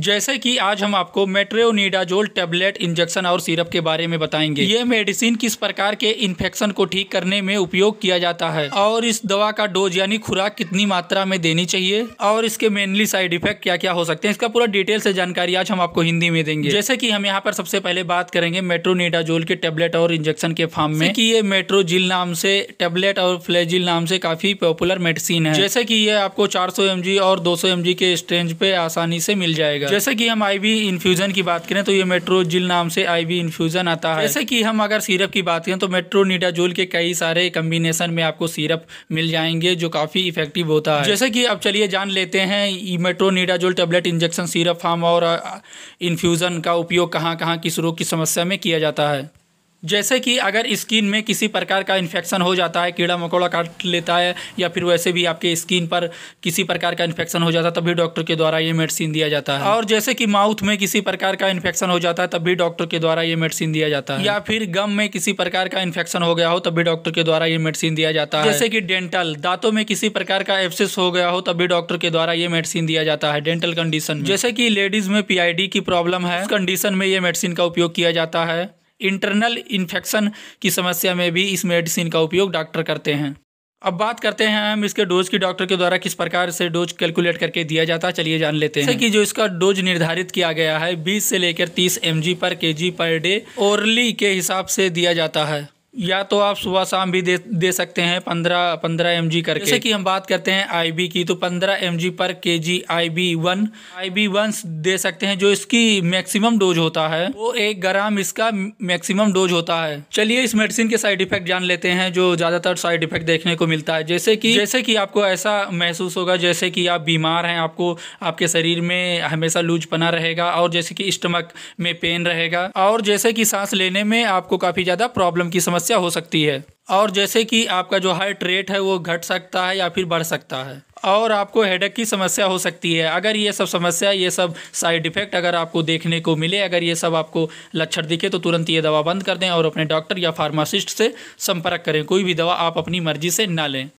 जैसे कि आज हम आपको मेट्रोनिडाजोल टेबलेट इंजेक्शन और सिरप के बारे में बताएंगे ये मेडिसिन किस प्रकार के इन्फेक्शन को ठीक करने में उपयोग किया जाता है और इस दवा का डोज यानी खुराक कितनी मात्रा में देनी चाहिए और इसके मेनली साइड इफेक्ट क्या क्या हो सकते हैं इसका पूरा डिटेल से जानकारी आज हम आपको हिंदी में देंगे जैसे की हम यहाँ पर सबसे पहले बात करेंगे मेट्रोनिडाजोल के टेबलेट और इंजेक्शन के फार्म में की ये मेट्रोजिल नाम से टेबलेट और फ्लेजिल नाम से काफी पॉपुलर मेडिसिन है जैसे की ये आपको चार सौ और दो सौ के स्ट्रेंज पे आसानी से मिल जाएगा जाएगा जैसे कि हम आईवी इन्फ्यूजन की बात करें तो ये मेट्रोजिल नाम से आईवी इन्फ्यूजन आता है जैसे कि हम अगर सीरप की बात करें तो मेट्रोनिडाजोल के कई सारे कम्बिनेशन में आपको सीरप मिल जाएंगे जो काफ़ी इफेक्टिव होता है जैसे कि अब चलिए जान लेते हैं metronidazole tablet injection syrup form और इन्फ्यूज़न का उपयोग कहाँ कहाँ किस रोग की समस्या में किया जाता है जैसे कि अगर स्किन में किसी प्रकार का इन्फेक्शन हो जाता है कीड़ा मकोड़ा काट लेता है या फिर वैसे भी आपके स्किन पर किसी प्रकार का इन्फेक्शन हो जाता है तभी डॉक्टर के द्वारा ये मेडिसिन दिया जाता है और जैसे कि माउथ में किसी प्रकार का इन्फेक्शन हो जाता है तभी डॉक्टर के द्वारा ये मेडिसिन दिया जाता है या फिर गम में किसी प्रकार का इन्फेक्शन हो गया हो तभी डॉक्टर के द्वारा ये मेडिसिन दिया जाता है जैसे कि डेंटल दांतों में किसी प्रकार का एब्सेस हो गया हो तभी डॉक्टर के द्वारा ये मेडिसिन दिया जाता है डेंटल कंडीशन जैसे कि लेडीज में पीआईडी की प्रॉब्लम है कंडीशन में ये मेडिसिन का उपयोग किया जाता है इंटरनल इन्फेक्शन की समस्या में भी इस मेडिसिन का उपयोग डॉक्टर करते हैं अब बात करते हैं हम इसके डोज की डॉक्टर के द्वारा किस प्रकार से डोज कैलकुलेट करके दिया जाता है चलिए जान लेते हैं कि जो इसका डोज निर्धारित किया गया है 20 से लेकर 30 एम पर के पर डे ओरली के हिसाब से दिया जाता है या तो आप सुबह शाम भी दे दे सकते हैं पंद्रह पंद्रह एम जी करके जैसे कि हम बात करते हैं आईबी की तो पंद्रह M G per K G I B one I B one दे सकते हैं जो इसकी मैक्सिमम डोज होता है वो एक ग्राम इसका मैक्सिमम डोज होता है चलिए इस मेडिसिन के साइड इफेक्ट जान लेते हैं जो ज़्यादातर साइड इफेक्ट देखने को मिलता है जैसे की जैसे की आपको ऐसा महसूस होगा जैसे की आप बीमार हैं आपको आपके शरीर में हमेशा लूज पना रहेगा और जैसे की स्टमक में पेन रहेगा और जैसे की सांस लेने में आपको काफ़ी ज़्यादा प्रॉब्लम की समस्या समस्या हो सकती है और जैसे कि आपका जो हार्ट रेट है वो घट सकता है या फिर बढ़ सकता है और आपको हेडेक की समस्या हो सकती है अगर ये सब समस्या ये सब साइड इफ़ेक्ट अगर आपको देखने को मिले अगर ये सब आपको लक्षण दिखे तो तुरंत ये दवा बंद कर दें और अपने डॉक्टर या फार्मासिस्ट से संपर्क करें कोई भी दवा आप अपनी मर्जी से ना लें